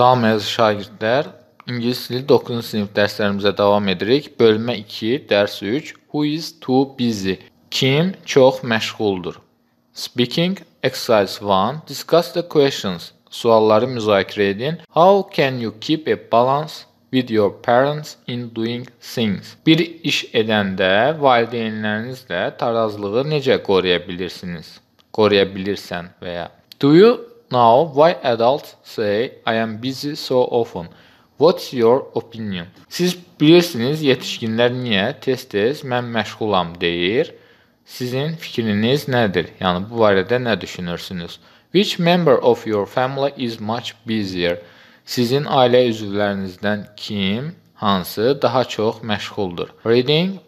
Salam əziz şagirdlər, İngilis dili 9-cu sinif dərslərimizə davam edirik. Bölmə 2, dərs 3. Who is too busy? Kim çox məşğuldur? Speaking exercise 1. Discuss the questions. Sualları müzakirə edin. How can you keep a balance with your parents in doing things? Bir iş edəndə valideynlərinizlə tarazlığı necə qoruya bilirsiniz? Qoruya bilirsən və ya Do you Now, why adults say I am busy so often? What's your opinion? Siz bilirsiniz, yetişkinlər niyə tez-tez mən məşğulam deyir? Sizin fikriniz nədir? Yəni bu barədə nə düşünürsünüz? Which member of your family is much busier? Sizin ailə üzvlərinizdən kim, hansı daha çox məşğuldur? Reading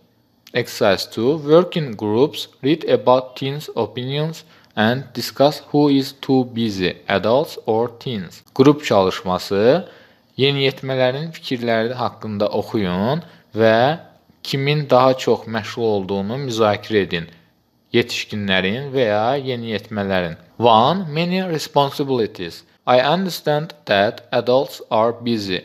Exercise 2 Working groups read about teens opinions and discuss who is too busy, adults or teens. Qrup çalışması yeniyetmələrin fikirləri haqqında oxuyun və kimin daha çox məşğul olduğunu müzakirə edin. Yetişkinlərin və ya yeniyetmələrin. 1. Many responsibilities. I understand that adults are busy.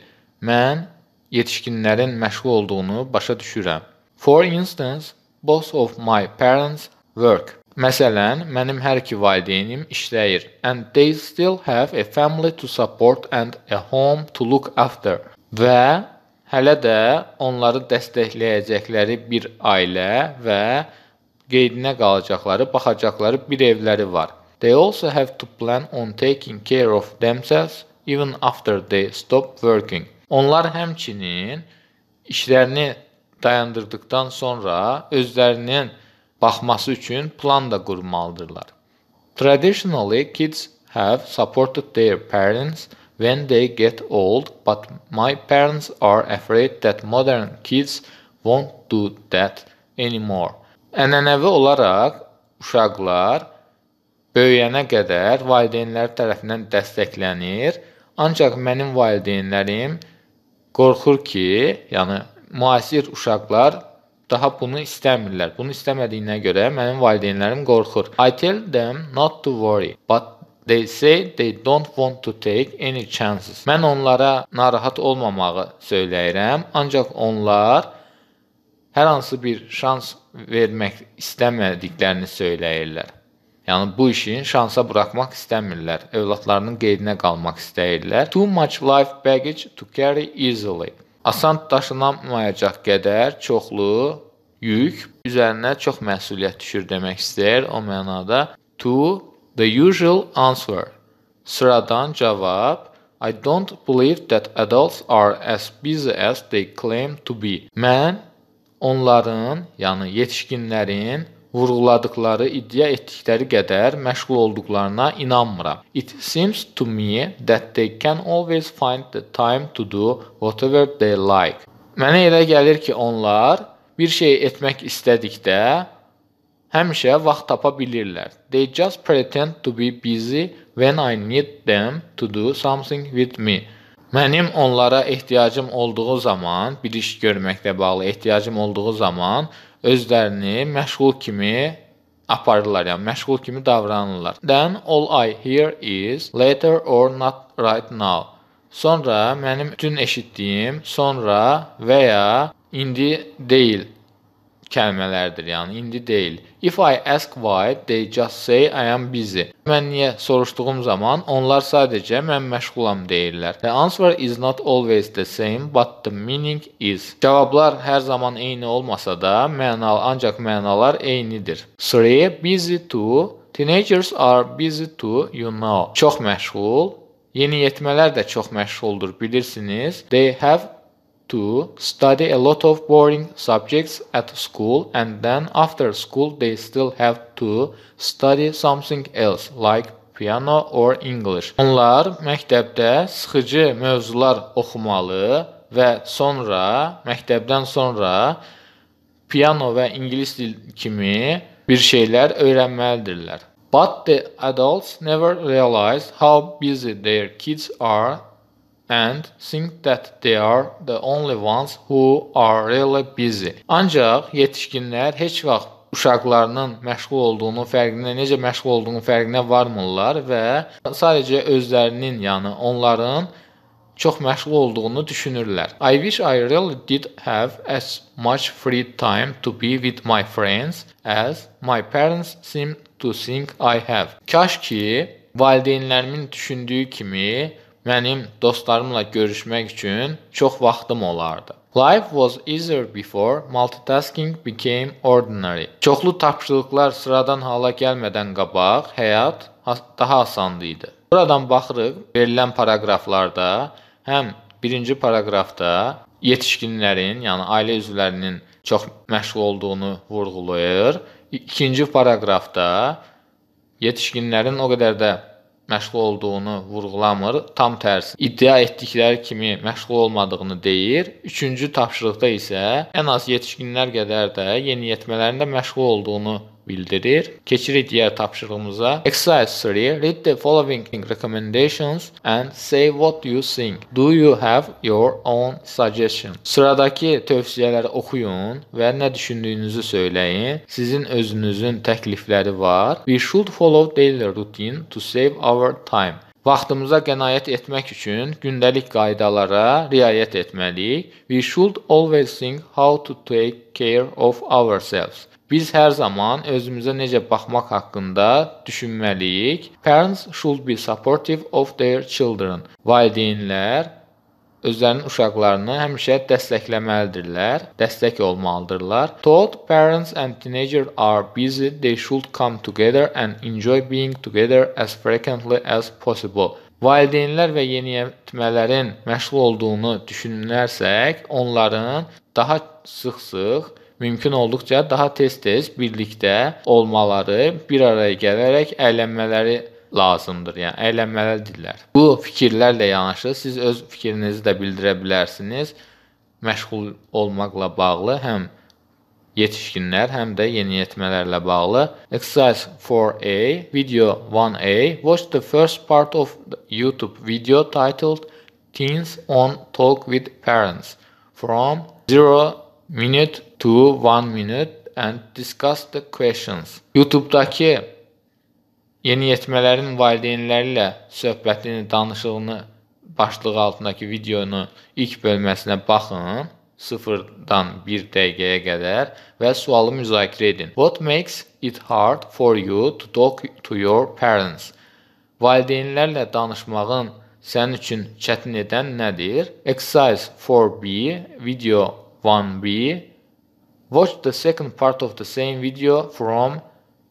Mən yetişkinlərin məşğul olduğunu başa düşürəm. For instance, both of my parents work. Məsələn, mənim hər iki valideynim işləyir and they still have a family to support and a home to look after. Və hələ də onları dəstəkləyəcəkləri bir ailə və qeydinə qalacaqları, baxacaqları bir evləri var. They also have to plan on taking care of themselves even after they stop working. Onlar həmçinin işlərini dayandırdıqdan sonra özlərinin baxması üçün plan da qurmalıdırlar. Traditionally, kids have supported their parents when they get old, but my parents are afraid that modern kids won't do that anymore. Ənənəvi olaraq uşaqlar böyüyənə qədər valideynləri tərəfindən dəstəklənir, ancaq mənim valideynlərim qorxur ki, yəni müasir uşaqlar daha bunu istəmirlər. Bunu istəmədiyinə görə mənim valideynlərim qorxur. I tell them not to worry, but They say they don't want to take any chances. Mən onlara narahat olmamağı söyləyirəm, ancaq onlar hər hansı bir şans vermək istəmədiklərini söyləyirlər. Yəni bu işin şansa buraxmaq istəmirlər. Övladlarının qeydinə qalmaq istəyirlər. Too much life baggage to carry easily asan daşınamayacaq qədər çoxlu yük üzərinə çox məsuliyyət düşür demək istəyir. O mənada to the usual answer. Sıradan cavab I don't believe that adults are as busy as they claim to be. Mən onların, yəni yetişkinlərin vurğuladıqları, iddia etdikləri qədər məşğul olduqlarına inanmıram. It seems to me that they can always find the time to do whatever they like. Mənə elə gəlir ki, onlar bir şey etmək istədikdə həmişə vaxt tapa bilirlər. They just pretend to be busy when I need them to do something with me. Mənim onlara ehtiyacım olduğu zaman, bir iş görməklə bağlı ehtiyacım olduğu zaman özlərini məşğul kimi aparırlar, yəni məşğul kimi davranırlar. Then all I hear is later or not right now. Sonra mənim bütün eşitdiyim sonra və ya indi deyil kəlmələrdir, yəni indi deyil. If I ask why, they just say I am busy. Mən niyə soruşduğum zaman onlar sadəcə mən məşğulam deyirlər. The answer is not always the same, but the meaning is. Cavablar hər zaman eyni olmasa da, mənalı ancaq mənalar eynidir. 3. Busy too. Teenagers are busy too, you know. Çox məşğul. Yeniyetmələr də çox məşğuldur, bilirsiniz. They have to study a lot of boring subjects at school and then after school they still have to study something else like piano or English. Onlar məktəbdə sıxıcı mövzular oxumalı və sonra məktəbdən sonra piano və ingilis dil kimi bir şeylər öyrənməlidirlər. But the adults never realized how busy their kids are and think that they are the only ones who are really busy. Ancaq yetişkinlər heç vaxt uşaqlarının məşğul olduğunu fərqinə, necə məşğul olduğunu fərqinə varmırlar və sadəcə özlərinin, yəni onların çox məşğul olduğunu düşünürlər. I wish I really did have as much free time to be with my friends as my parents seem to think I have. Kaş ki valideynlərimin düşündüyü kimi Mənim dostlarımla görüşmək üçün çox vaxtım olardı. Life was easier before multitasking became ordinary. Çoxlu tapşırıqlar sıradan hala gəlmədən qabaq həyat daha asandı idi. Buradan baxırıq verilən paraqraflarda həm birinci paraqrafda yetişkinlərin, yəni ailə üzvlərinin çox məşğul olduğunu vurğulayır. İkinci paraqrafda yetişkinlərin o qədər də məşğul olduğunu vurğulamır, tam tərsi iddia etdikləri kimi məşğul olmadığını deyir. 3-cü tapşırıqda isə ən az yetişkinlər qədər də yeniyetmələrin də məşğul olduğunu bildirir. Keçirik digər tapşırığımıza. Exercise 3. Read the following recommendations and say what you think. Do you have your own suggestion? Sıradakı tövsiyələri oxuyun və nə düşündüyünüzü söyləyin. Sizin özünüzün təklifləri var. We should follow daily routine to save our time. Vaxtımıza qənaət etmək üçün gündəlik qaydalara riayət etməliyik. We should always think how to take care of ourselves. Biz hər zaman özümüzə necə baxmaq haqqında düşünməliyik. Parents should be supportive of their children. Valideynlər özlərinin uşaqlarını həmişə dəstəkləməlidirlər, dəstək olmalıdırlar. Told parents and teenagers are busy, they should come together and enjoy being together as frequently as possible. Valideynlər və yeniyetmələrin məşğul olduğunu düşünülərsək, onların daha sıx-sıx mümkün olduqca daha tez-tez birlikdə olmaları, bir araya gələrək əylənmələri lazımdır. Yəni əylənməlidirlər. Bu fikirlərlə yanaşı siz öz fikrinizi də bildirə bilərsiniz. Məşğul olmaqla bağlı həm yetişkinlər, həm də yeniyetmələrlə bağlı. Exercise 4A, video 1A. Watch the first part of the YouTube video titled Teens on Talk with Parents from 0 minute to one minute and discuss the questions. YouTube-dakı yeniyetmələrin valideynlərlə söhbətini, danışığını başlığı altındakı videonun ilk bölməsinə baxın. 0-dan 1 dəqiqəyə qədər və sualı müzakirə edin. What makes it hard for you to talk to your parents? Valideynlərlə danışmağın sənin üçün çətin edən nədir? Exercise 4B, video 1B Watch the second part of the same video from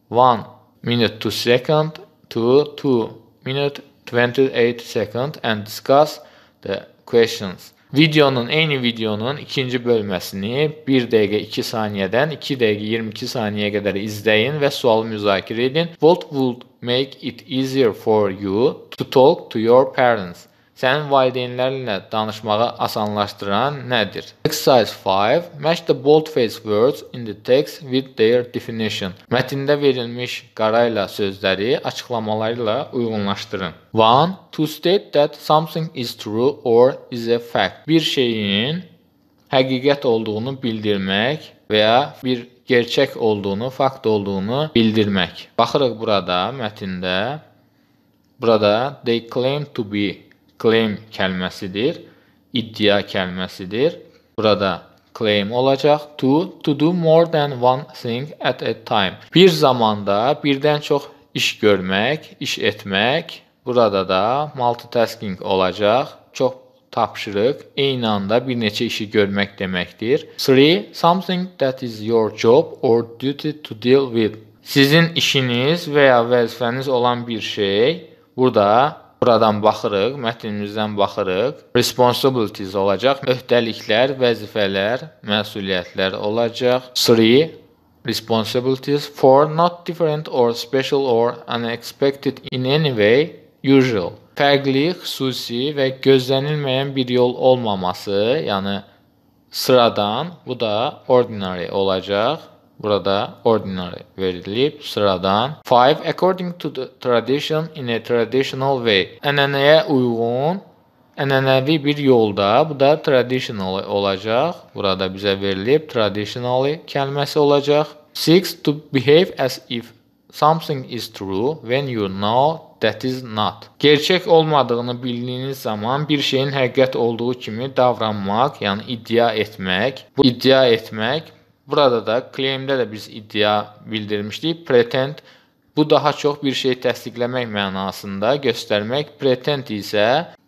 1 minute 2 second to 2 minute 28 second and discuss the questions. Videonun, eyni videonun ikinci bölməsini 1 dəqiqə 2 saniyədən 2 dəqiqə 22 saniyəyə qədər izləyin və sualı müzakirə edin. What would make it easier for you to talk to your parents? sənin valideynlərlə danışmağı asanlaşdıran nədir? Exercise 5. Match the boldface words in the text with their definition. Mətndə verilmiş qarayla sözləri açıqlamalarla uyğunlaşdırın. 1. To state that something is true or is a fact. Bir şeyin həqiqət olduğunu bildirmək və ya bir gerçək olduğunu, fakt olduğunu bildirmək. Baxırıq burada mətndə. Burada they claim to be claim kəlməsidir, iddia kəlməsidir. Burada claim olacaq to to do more than one thing at a time. Bir zamanda birdən çox iş görmək, iş etmək. Burada da multitasking olacaq. Çox tapşırıq eyni anda bir neçə işi görmək deməkdir. 3 something that is your job or duty to deal with. Sizin işiniz və ya vəzifəniz olan bir şey. Burada Buradan baxırıq, mətnimizdən baxırıq. Responsibilities olacaq, öhdəliklər, vəzifələr, məsuliyyətlər olacaq. 3 responsibilities for not different or special or unexpected in any way usual. Fərqli, xüsusi və gözlənilməyən bir yol olmaması, yəni sıradan, bu da ordinary olacaq burada ordinary verilib sıradan. 5 according to the tradition in a traditional way. Ənənəyə uyğun ənənəvi bir yolda bu da traditional olacaq. Burada bizə verilib traditionally kəlməsi olacaq. 6 to behave as if something is true when you know that is not. Gerçək olmadığını bildiyiniz zaman bir şeyin həqiqət olduğu kimi davranmaq, yəni iddia etmək. Bu iddia etmək Burada da claimdə də biz iddia bildirmişdik. Pretend bu daha çox bir şey təsdiqləmək mənasında göstərmək, pretend isə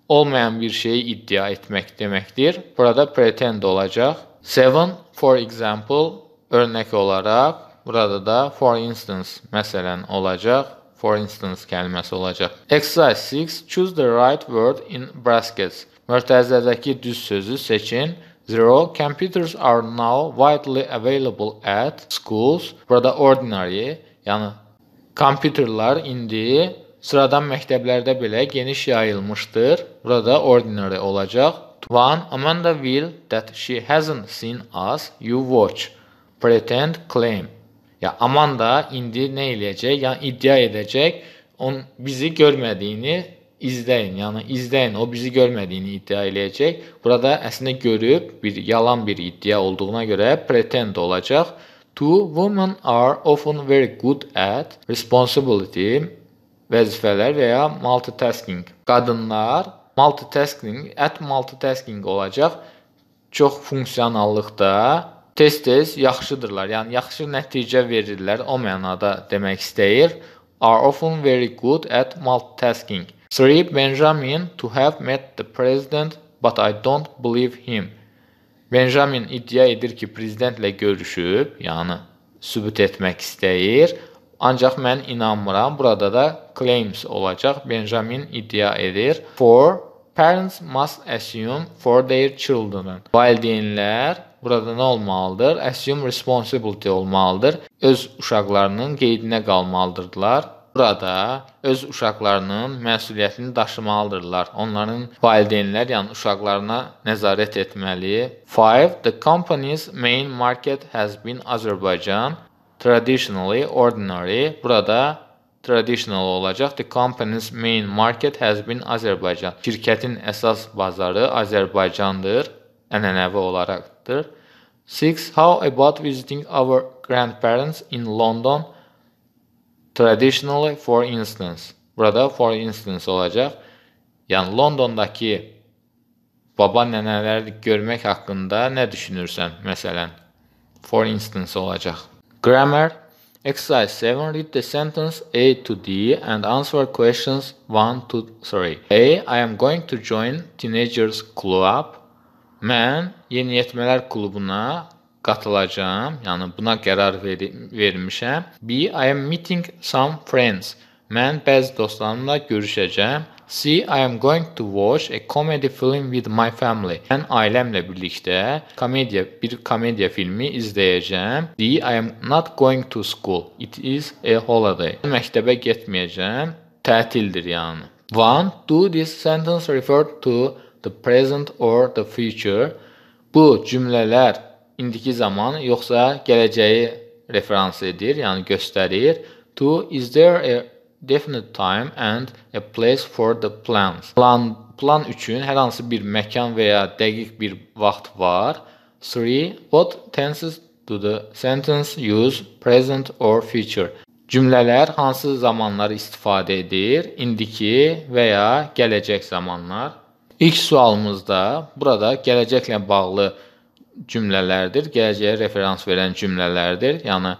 olmayan bir şeyi iddia etmək deməkdir. Burada pretend olacaq. 7 for example örnək olaraq burada da for instance məsələn olacaq for instance kəlməsi olacaq. Exercise 6 choose the right word in brackets. Mörtəzədəki düz sözü seçin. The role computers are now widely available at schools burada ordinary yəni kompüterlər indi sıradan məktəblərdə belə geniş yayılmışdır. Burada ordinary olacaq. One Amanda will that she hasn't seen us. You watch. Pretend claim. Ya Amanda indi nə eləyəcək? Yəni iddia edəcək, on bizi görmədiyini izləyin. Yəni izləyin. O bizi görmədiyini iddia eləyəcək. Burada əslində görüb bir yalan bir iddia olduğuna görə pretend olacaq. Two women are often very good at responsibility vəzifələr və ya multitasking. Qadınlar multitasking, at multitasking olacaq. Çox funksionallıqda tez-tez yaxşıdırlar. Yəni yaxşı nəticə verirlər. O mənada demək istəyir. Are often very good at multitasking. 3. Benjamin to have met the president but I don't believe him. Benjamin iddia edir ki, prezidentlə görüşüb, yəni sübut etmək istəyir, ancaq mən inanmıram. Burada da claims olacaq. Benjamin iddia edir. For parents must assume for their children. Valideynlər burada nə olmalıdır? Assume responsibility olmalıdır. Öz uşaqlarının qeydinə qalmalıdırlar burada öz uşaqlarının məsuliyyətini daşımalıdırlar. Onların valideynlər yəni uşaqlarına nəzarət etməli. 5. The company's main market has been Azerbaijan, traditionally ordinary. Burada traditional olacaq. The company's main market has been Azerbaijan. Şirkətin əsas bazarı Azərbaycandır, ənənəvi olaraqdır. 6. How about visiting our grandparents in London? Traditionally for instance. Burada for instance olacaq. Yəni Londondakı baba nənələri görmək haqqında nə düşünürsən? Məsələn, for instance olacaq. Grammar Exercise 7 read the sentence A to D and answer questions 1 to 3. A I am going to join teenagers club. Mən yeniyetmələr klubuna qatılacağam. Yəni buna qərar veri vermişəm. B I am meeting some friends. Mən bəzi dostlarımla görüşəcəm. C I am going to watch a comedy film with my family. Mən ailəmlə birlikdə komediya bir komediya filmi izləyəcəm. D I am not going to school. It is a holiday. Məktəbə getməyəcəm. Tətildir yəni. 1. Do this sentence refer to the present or the future? Bu cümlələr indiki zaman yoxsa gələcəyi referans edir, yəni göstərir. To is there a definite time and a place for the plans? Plan plan üçün hər hansı bir məkan və ya dəqiq bir vaxt var. 3. What tenses do the sentence use present or future? Cümlələr hansı zamanları istifadə edir? İndiki və ya gələcək zamanlar. İlk sualımızda burada gələcəklə bağlı cümlələrdir, gələcəyə referans verən cümlələrdir. Yəni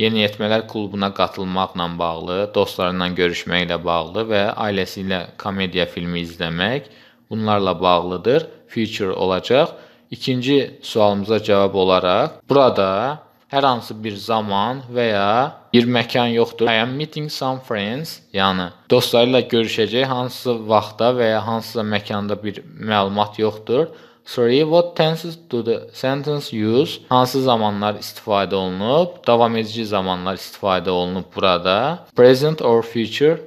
yeniyetmələr klubuna qatılmaqla bağlı, dostlarla görüşməklə bağlı və ailəsi ilə komediya filmi izləmək bunlarla bağlıdır. Future olacaq. İkinci sualımıza cavab olaraq burada hər hansı bir zaman və ya bir məkan yoxdur. I am meeting some friends, yəni dostları ilə görüşəcək hansısa vaxtda və ya hansısa məkanda bir məlumat yoxdur. Three, what tenses do the sentence use? Hansı zamanlar istifadə olunub? Davam edici zamanlar istifadə olunub burada. Present or future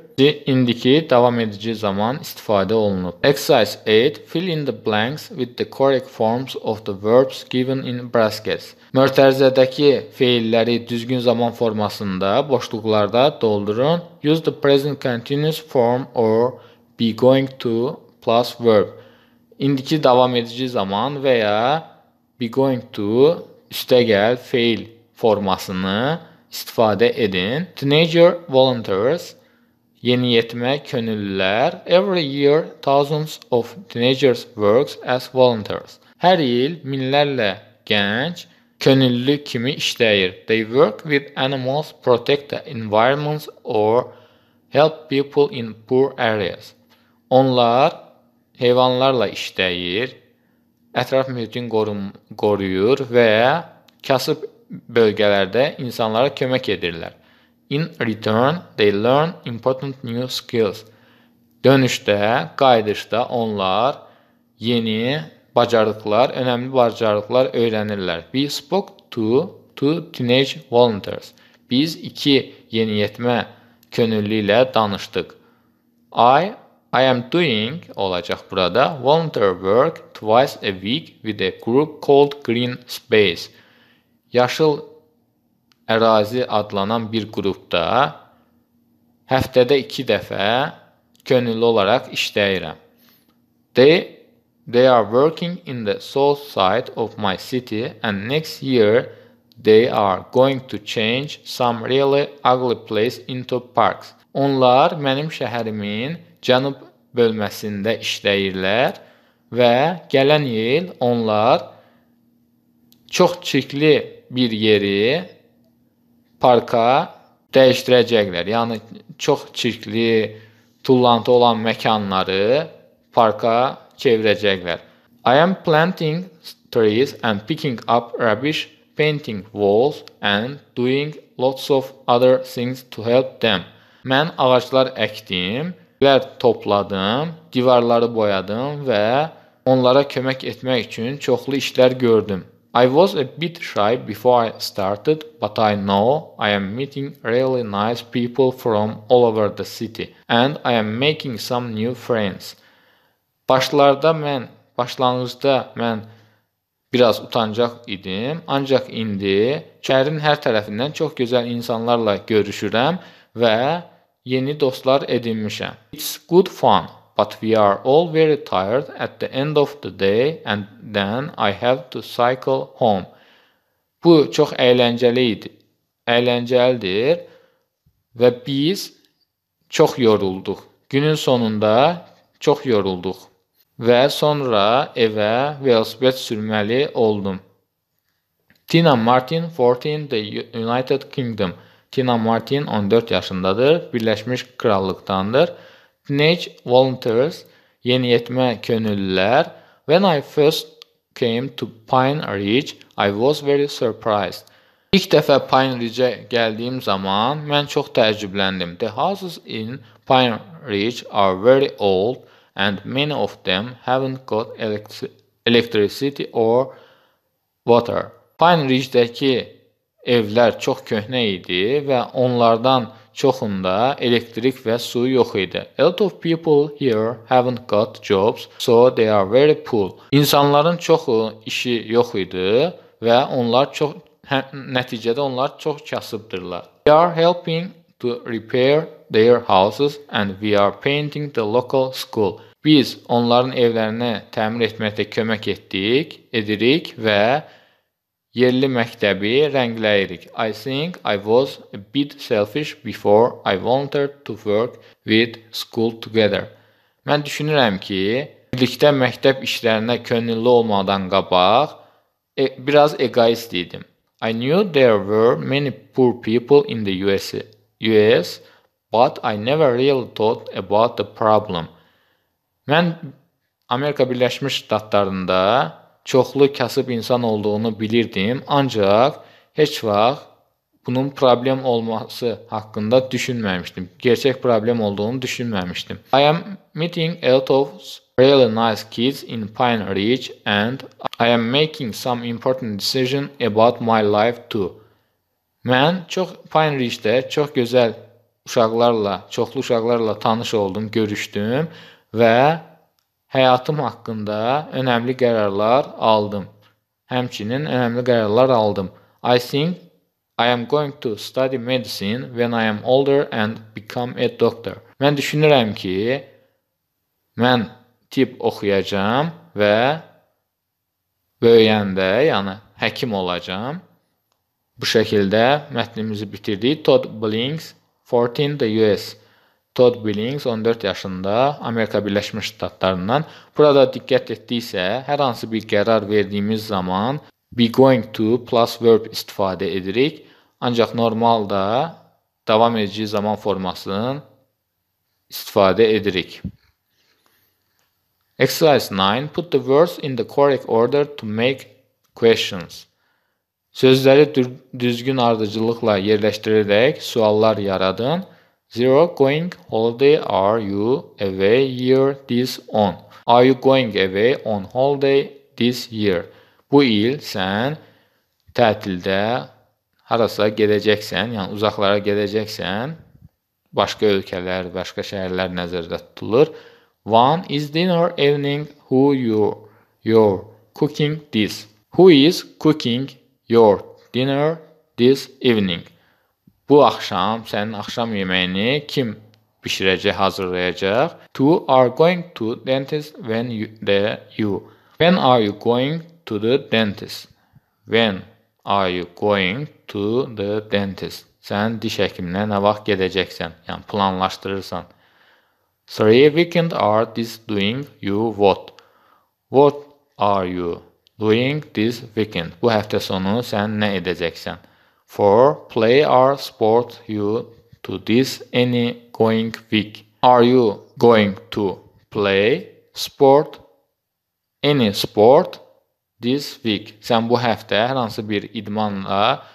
indiki davam edici zaman istifadə olunub. Exercise 8. Fill in the blanks with the correct forms of the verbs given in brackets. Mörtərizədəki feilləri düzgün zaman formasında boşluqlarda doldurun. Use the present continuous form or be going to plus verb indiki davam edici zaman və ya be going to üstəgəl feil formasını istifadə edin. Teenager volunteers yeniyetmə könüllülər every year thousands of teenagers works as volunteers. Hər il minlərlə gənc könüllü kimi işləyir. They work with animals, protect the environments or help people in poor areas. Onlar heyvanlarla işləyir, ətraf mühitin qorum qoruyur və kasıb bölgələrdə insanlara kömək edirlər. In return, they learn important new skills. Dönüşdə, qayıdışda onlar yeni bacarıqlar, önəmli bacarıqlar öyrənirlər. We spoke to two teenage volunteers. Biz iki yeniyetmə könüllü ilə danışdıq. I I am doing olacaq burada volunteer work twice a week with a group called Green Space. Yaşıl ərazi adlanan bir qrupda həftədə 2 dəfə könüllü olaraq işləyirəm. They they are working in the south side of my city and next year they are going to change some really ugly place into parks. Onlar mənim şəhərimin cənub bölməsində işləyirlər və gələn il onlar çox çirkli bir yeri parka dəyişdirəcəklər. Yəni çox çirkli, tullantı olan məkanları parka çevirəcəklər. I am planting trees and picking up rubbish, painting walls and doing lots of other things to help them. Mən ağaclar əkdim Qərd topladım, divarları boyadım və onlara kömək etmək üçün çoxlu işlər gördüm. I was a bit shy before I started, but I know I am meeting really nice people from all over the city and I am making some new friends. Başlarda mən, başlanğıcda mən biraz utancaq idim, ancaq indi şəhərin hər tərəfindən çox gözəl insanlarla görüşürəm və yeni dostlar edinmişəm. It's good fun, but we are all very tired at the end of the day and then I have to cycle home. Bu çox əyləncəli idi. Əyləncəlidir və biz çox yorulduq. Günün sonunda çox yorulduq və sonra evə velosiped sürməli oldum. Tina Martin 14 The United Kingdom Tina Martin 14 yaşındadır, Birləşmiş Krallıqdandır. Teenage Volunteers, yeniyetmə könüllülər. When I first came to Pine Ridge, I was very surprised. İlk dəfə Pine Ridge-ə gəldiyim zaman mən çox təəccübləndim. The houses in Pine Ridge are very old and many of them haven't got electricity or water. Pine Ridge-dəki evlər çox köhnə idi və onlardan çoxunda elektrik və su yox idi. A lot of people here haven't got jobs, so they are very poor. İnsanların çoxu işi yox idi və onlar çox hə, nəticədə onlar çox kasıbdırlar. They are helping to repair their houses and we are painting the local school. Biz onların evlərini təmir etməkdə kömək etdik, edirik və Yerli məktəbi rəngləyirik. I think I was a bit selfish before I wanted to work with school together. Mən düşünürəm ki, birlikdə məktəb işlərinə könüllü olmadan qabaq e, biraz egoist idim. I knew there were many poor people in the US, US, but I never really thought about the problem. Mən Amerika Birləşmiş Ştatlarında çoxlu kasıb insan olduğunu bilirdim, ancaq heç vaxt bunun problem olması haqqında düşünməmişdim. Gerçək problem olduğunu düşünməmişdim. I am meeting a lot of really nice kids in Pine Ridge and I am making some important decision about my life too. Mən çox Pine Ridge-də çox gözəl uşaqlarla, çoxlu uşaqlarla tanış oldum, görüşdüm və həyatım haqqında önəmli qərarlar aldım. Həmçinin önəmli qərarlar aldım. I think I am going to study medicine when I am older and become a doctor. Mən düşünürəm ki, mən tibb oxuyacağam və böyüyəndə, yəni həkim olacağam. Bu şəkildə mətnimizi bitirdik. Todd Blinks 14 the US Todd Billings 14 yaşında Amerika Birləşmiş Ştatlarından. Burada diqqət etdiksə, hər hansı bir qərar verdiyimiz zaman be going to plus verb istifadə edirik. Ancaq normalda davam edici zaman formasının istifadə edirik. Exercise 9. Put the words in the correct order to make questions. Sözləri düzgün ardıcılıqla yerləşdirərək suallar yaradın. Zero going holiday are you away year this on? Are you going away on holiday this year? Bu il sen tatilde harasa geleceksen, yani uzaklara geleceksen, başka ülkeler, başka şehirler nəzərdə tutulur. One is dinner evening who you your cooking this. Who is cooking your dinner this evening? Bu axşam sənin axşam yeməyini kim bişirəcək, hazırlayacaq? Two are going to dentist when you, the, you. When are you going to the dentist? When are you going to the dentist? Sən diş həkiminə nə vaxt gedəcəksən? Yəni planlaşdırırsan. Three weekend are this doing you what? What are you doing this weekend? Bu həftə sonu sən nə edəcəksən? For play or sport you to this any going week. Are you going to play sport any sport this week? Sen bu hafta hər hansı bir idmanla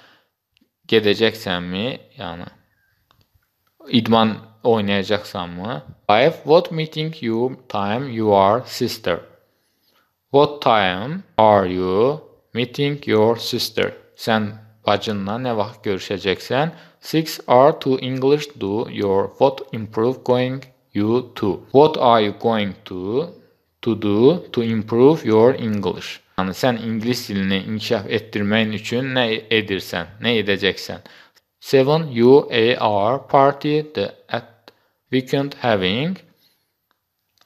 gedəcəksənmi? Yəni idman mı? Five, what meeting you time you are sister? What time are you meeting your sister? Sen bacınla nə vaxt görüşəcəksən? Six are to English do your what improve going you to. What are you going to to do to improve your English? Yəni sən ingilis dilini inkişaf etdirmək üçün nə edirsən, nə edəcəksən? Seven you are party the at weekend having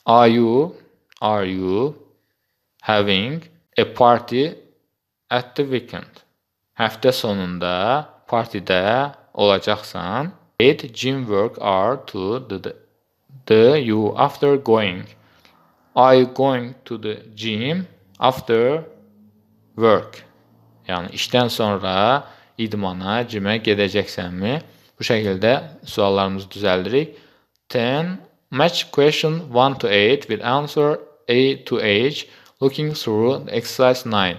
are you are you having a party at the weekend Həftə sonunda partidə olacaqsan. Did Jim work hard to the, the you after going? I going to the gym after work. Yəni işdən sonra idmana, cimə gedəcəksənmi? Bu şəkildə suallarımızı düzəldirik. 10 match question 1 to 8 with answer A to H looking through exercise 9.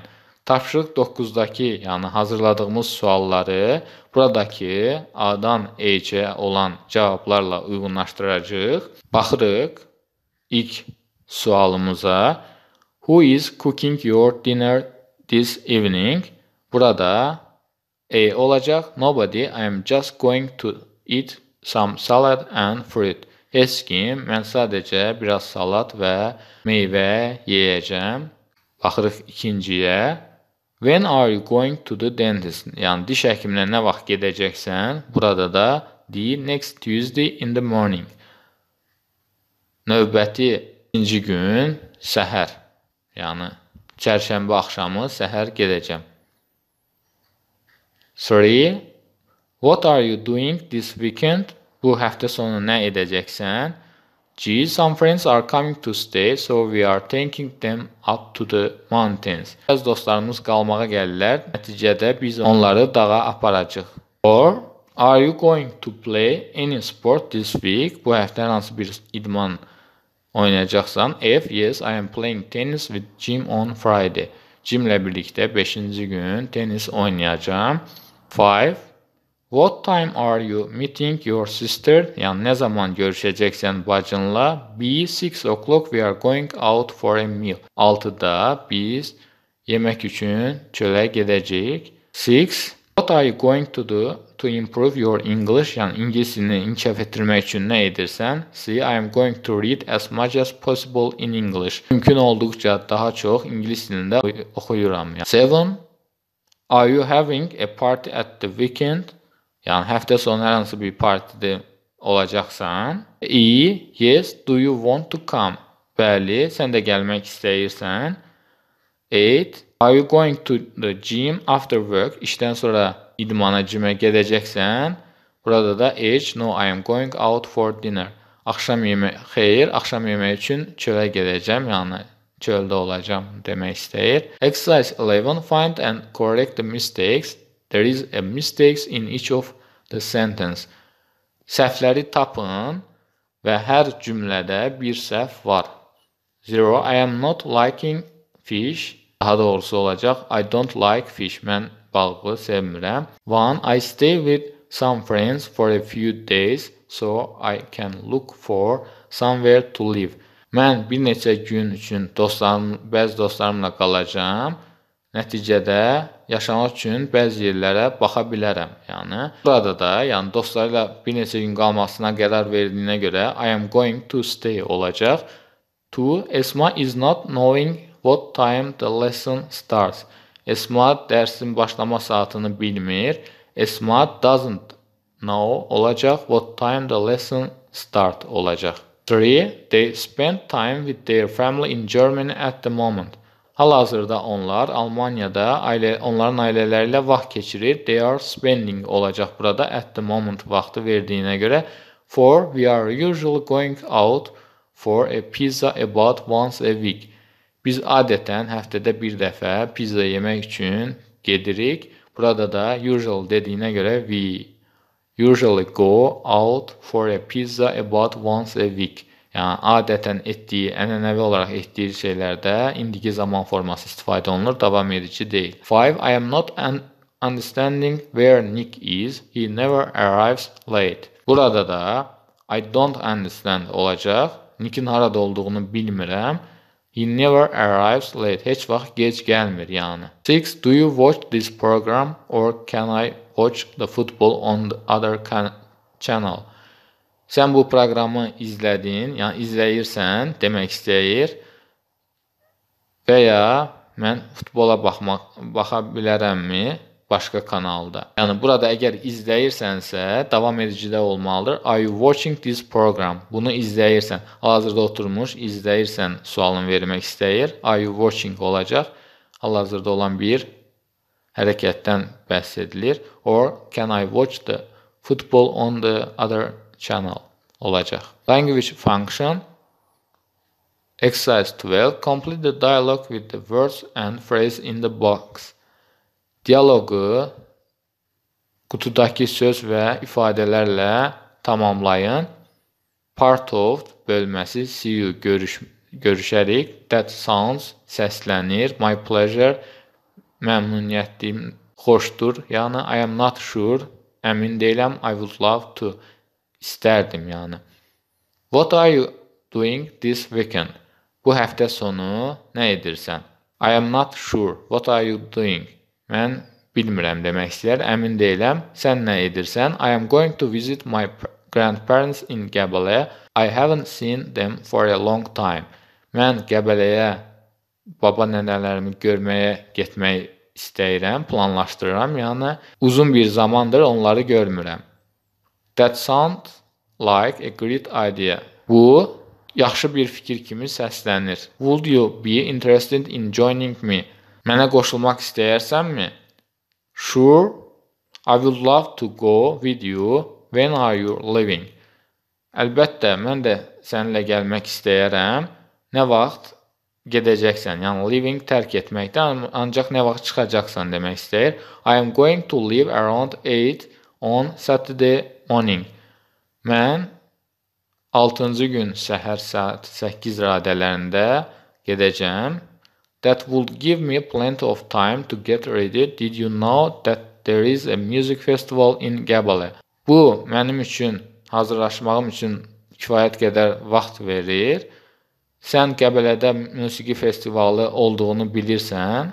Tapşırıq 9-dakı, yəni hazırladığımız sualları buradakı A-dan E-yə olan cavablarla uyğunlaşdıracağıq. Baxırıq ilk sualımıza. Who is cooking your dinner this evening? Burada A olacaq. Nobody, I am just going to eat some salad and fruit. Heç kim, mən sadəcə biraz salat və meyvə yeyəcəm. Baxırıq ikinciyə. When are you going to the dentist? Yəni diş həkiminə nə vaxt gedəcəksən? Burada da deyir next Tuesday in the morning. Növbəti ikinci gün səhər. Yəni çərşənbə axşamı səhər gedəcəm. 3. What are you doing this weekend? Bu həftə sonu nə edəcəksən? Gee, some friends are coming to stay, so we are taking them up to the mountains. Bəzi dostlarımız qalmağa gəlirlər, nəticədə biz onları dağa aparacağıq. Or, are you going to play any sport this week? Bu həftə hansı bir idman oynayacaqsan? If yes, I am playing tennis with Jim on Friday. Jimlə birlikdə 5-ci gün tennis oynayacağam. 5 What time are you meeting your sister? Yani ne zaman görüşeceksin bacınla? B. Six o'clock we are going out for a meal. 6'da biz yemek için çöle gidecek. Six. What are you going to do to improve your English? Yani İngilizcini inkişaf ettirmek için ne edirsən? C. I am going to read as much as possible in English. Mümkün olduqca daha çox İngilis dilində oxuyuram. Yani. Seven. Are you having a party at the weekend? Yəni həftə sonu hər hansı bir partidə olacaqsan, i, yes, do you want to come? Bəli, sən də gəlmək istəyirsən. 8. Are you going to the gym after work? İşdən sonra idmana cimə gedəcəksən. Burada da H, no, I am going out for dinner. Axşam yeməyi, xeyr, axşam yeməyi üçün çölə gedəcəm, yəni çöldə olacam demək istəyir. Exercise 11. Find and correct the mistakes There is a mistakes in each of the sentence. Səhvləri tapın və hər cümlədə bir səhv var. 0. I am not liking fish. Daha doğrusu olacaq. I don't like fish. Mən balığı sevmirəm. 1. I stay with some friends for a few days so I can look for somewhere to live. Mən bir neçə gün üçün dostlarım, bəzi dostlarımla qalacağam nəticədə yaşamaq üçün bəzi yerlərə baxa bilərəm. Yəni burada da, yəni dostları ilə bir neçə gün qalmasına qərar verdiyinə görə I am going to stay olacaq. To Esma is not knowing what time the lesson starts. Esma dərsin başlama saatını bilmir. Esma doesn't know olacaq what time the lesson start olacaq. 3. They spend time with their family in Germany at the moment. Hal-hazırda onlar Almaniyada ailə, onların ailələri ilə vaxt keçirir. They are spending olacaq burada at the moment vaxtı verdiyinə görə. For we are usually going out for a pizza about once a week. Biz adətən həftədə bir dəfə pizza yemək üçün gedirik. Burada da usual dediyinə görə we usually go out for a pizza about once a week yəni adətən etdiyi, ənənəvi olaraq etdiyi şeylərdə indiki zaman forması istifadə olunur, davam edici deyil. 5. I am not an understanding where Nick is. He never arrives late. Burada da I don't understand olacaq. Nickin harada olduğunu bilmirəm. He never arrives late. Heç vaxt gec gəlmir, yəni. 6. Do you watch this program or can I watch the football on the other channel? Sən bu proqramı izlədin, yəni izləyirsən demək istəyir. Və ya mən futbola baxmaq baxa bilərəmmi başqa kanalda? Yəni burada əgər izləyirsənsə, davam edicidə olmalıdır. Are you watching this program? Bunu izləyirsən. Hazırda oturmuş izləyirsən sualını vermək istəyir. Are you watching olacaq. Hal-hazırda olan bir hərəkətdən bəhs edilir. Or can I watch the football on the other channel olacaq. Language function Exercise 12 Complete the dialogue with the words and phrase in the box. Dialoqu qutudakı söz və ifadələrlə tamamlayın. Part of bölməsi see you görüş görüşərik. That sounds səslənir. My pleasure məmnuniyyətim xoşdur. Yəni I am not sure. Əmin deyiləm. I would love to. İstərdim yəni. What are you doing this weekend? Bu həftə sonu nə edirsən? I am not sure. What are you doing? Mən bilmirəm demək istəyir. Əmin deyiləm. Sən nə edirsən? I am going to visit my grandparents in Qəbələyə. I haven't seen them for a long time. Mən Qəbələyə baba nənələrimi görməyə getmək istəyirəm, planlaşdırıram. Yəni uzun bir zamandır onları görmürəm. That sounds like a great idea. Bu yaxşı bir fikir kimi səslənir. Would you be interested in joining me? Mənə qoşulmaq istəyərsənmi? Sure. I would love to go with you. When are you leaving? Əlbəttə, mən də səninlə gəlmək istəyərəm. Nə vaxt gedəcəksən? Yəni leaving tərk etməkdən, ancaq nə vaxt çıxacaqsan demək istəyir. I am going to leave around 8 on Saturday morning. Mən 6-cı gün səhər saat 8 radələrində gedəcəm. That would give me plenty of time to get ready. Did you know that there is a music festival in Gabale? Bu mənim üçün hazırlaşmağım üçün kifayət qədər vaxt verir. Sən Qəbələdə musiqi festivalı olduğunu bilirsən?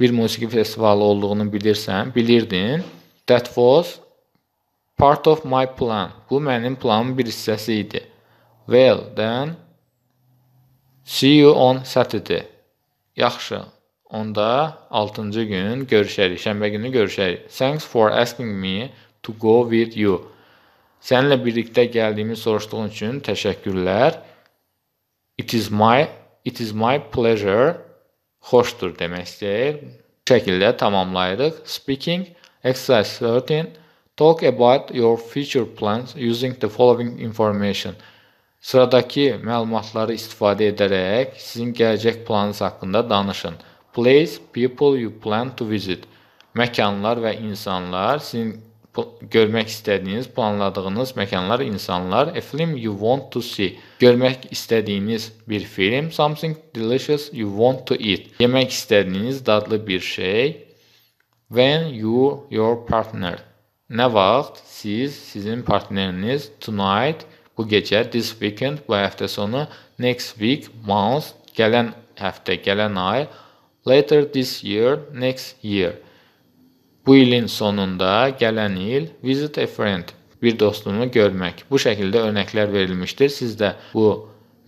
Bir musiqi festivalı olduğunu bilirsən? Bilirdin? That was part of my plan. Bu mənim planımın bir hissəsi idi. Well, then see you on Saturday. Yaxşı. Onda 6-cı gün görüşərik. Şənbə günü görüşərik. Thanks for asking me to go with you. Səninlə birlikdə gəldiyimi soruşduğun üçün təşəkkürlər. It is my it is my pleasure. Xoşdur demək istəyir. Bu şəkildə tamamlayırıq. Speaking exercise 13 Talk about your future plans using the following information. Sıradakı məlumatları istifadə edərək sizin gələcək planınız haqqında danışın. Place, people you plan to visit. Məkanlar və insanlar, sizin görmək istədiyiniz, planladığınız məkanlar, insanlar. A film you want to see. Görmək istədiyiniz bir film. Something delicious you want to eat. Yemək istədiyiniz dadlı bir şey. When you, your partner. Nə vaxt siz, sizin partneriniz tonight, bu gecə, this weekend, bu həftə sonu, next week, month, gələn həftə, gələn ay, later this year, next year. Bu ilin sonunda, gələn il, visit a friend, bir dostunu görmək. Bu şəkildə örnəklər verilmişdir. Siz də bu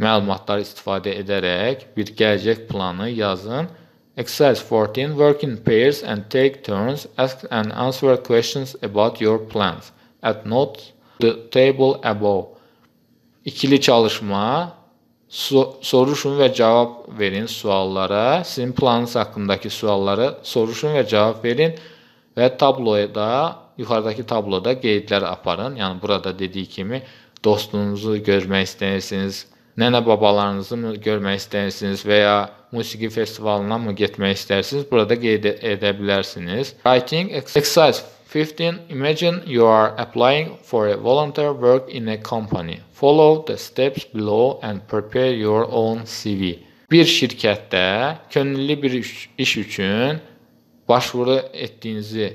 məlumatları istifadə edərək bir gələcək planı yazın Exercise 14. Work in pairs and take turns. Ask and answer questions about your plans. At note the table above. İkili çalışma. So soruşun və cavab verin suallara. Sizin planınız haqqındakı suallara soruşun və cavab verin və tabloda, yuxarıdakı tabloda qeydlər aparın. Yəni burada dediyi kimi dostunuzu görmək istəyirsiniz, nənə babalarınızı görmək istəyirsiniz və ya musiqi festivalına mı getmək istərsiniz? Burada qeyd edə bilərsiniz. Writing exercise 15 Imagine you are applying for a volunteer work in a company. Follow the steps below and prepare your own CV. Bir şirkətdə könüllü bir iş üçün başvuru etdiyinizi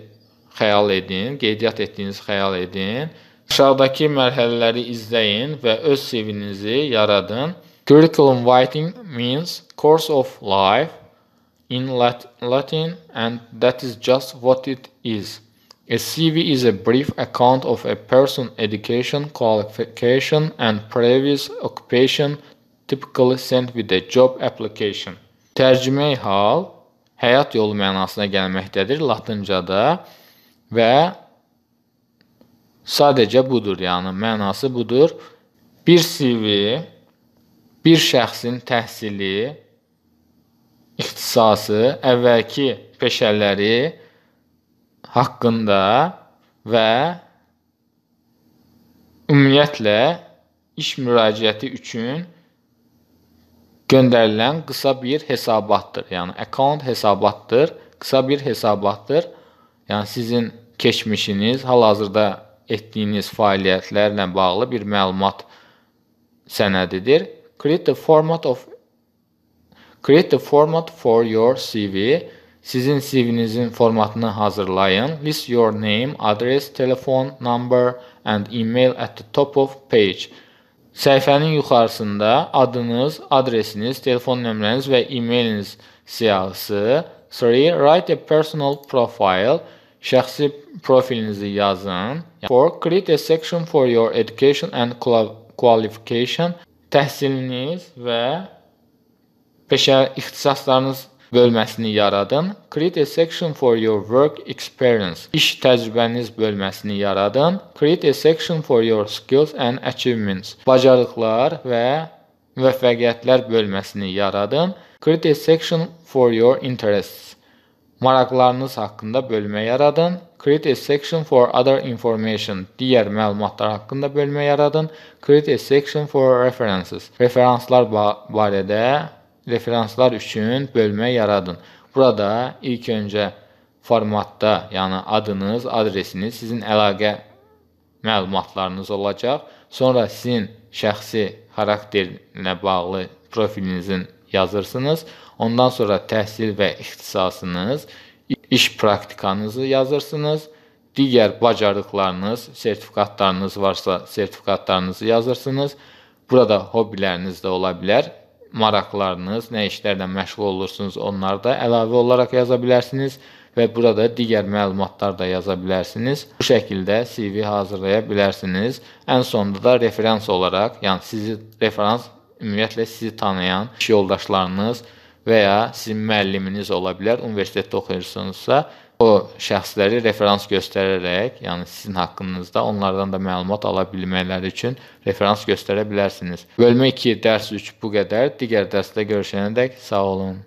xəyal edin, qeydiyyat etdiyinizi xəyal edin. Aşağıdakı mərhələləri izləyin və öz CV-nizi yaradın. Curriculum vitae means course of life in Latin, and that is just what it is. A CV is a brief account of a person's education, qualification, and previous occupation, typically sent with a job application. Tərcüməyi hal həyat yolu mənasına gəlməkdədir latıncada və sadəcə budur, yəni mənası budur. Bir CV bir şəxsin təhsili, ixtisası, əvvəlki peşələri haqqında və ümumiyyətlə iş müraciəti üçün göndərilən qısa bir hesabatdır. Yəni account hesabatdır, qısa bir hesabatdır. Yəni sizin keçmişiniz, hal-hazırda etdiyiniz fəaliyyətlərlə bağlı bir məlumat sənədidir. Create the format of Create the format for your CV. Sizin CV'nizin formatını hazırlayın. List your name, address, telephone number and email at the top of page. Səhifənin yuxarısında adınız, adresiniz, telefon nömrəniz və e-mailiniz siyahısı. 3. Write a personal profile. Şəxsi profilinizi yazın. 4. Create a section for your education and qualification təhsiliniz və peşə ixtisaslarınız bölməsini yaradın. Create a section for your work experience. İş təcrübəniz bölməsini yaradın. Create a section for your skills and achievements. Bacarıqlar və müvəffəqiyyətlər bölməsini yaradın. Create a section for your interests maraqlarınız haqqında bölmə yaradın. Create a section for other information. Digər məlumatlar haqqında bölmə yaradın. Create a section for references. Referanslar ba barədə referanslar üçün bölmə yaradın. Burada ilk öncə formatda, yəni adınız, adresiniz, sizin əlaqə məlumatlarınız olacaq. Sonra sizin şəxsi xarakterinə bağlı profilinizin yazırsınız. Ondan sonra təhsil və ixtisasınız, iş praktikanızı yazırsınız. Digər bacarıqlarınız, sertifikatlarınız varsa sertifikatlarınızı yazırsınız. Burada hobbiləriniz də ola bilər. Maraqlarınız, nə işlərlə məşğul olursunuz, onları da əlavə olaraq yaza bilərsiniz və burada digər məlumatlar da yaza bilərsiniz. Bu şəkildə CV hazırlaya bilərsiniz. Ən sonda da referans olaraq, yəni sizi referans ümumiyyətlə sizi tanıyan iş yoldaşlarınız və ya sizin müəlliminiz ola bilər. Universitetdə oxuyursunuzsa, o şəxsləri referans göstərərək, yəni sizin haqqınızda onlardan da məlumat ala bilmələri üçün referans göstərə bilərsiniz. Bölmə 2 dərs 3 bu qədər. Digər dərsdə görüşənədək sağ olun.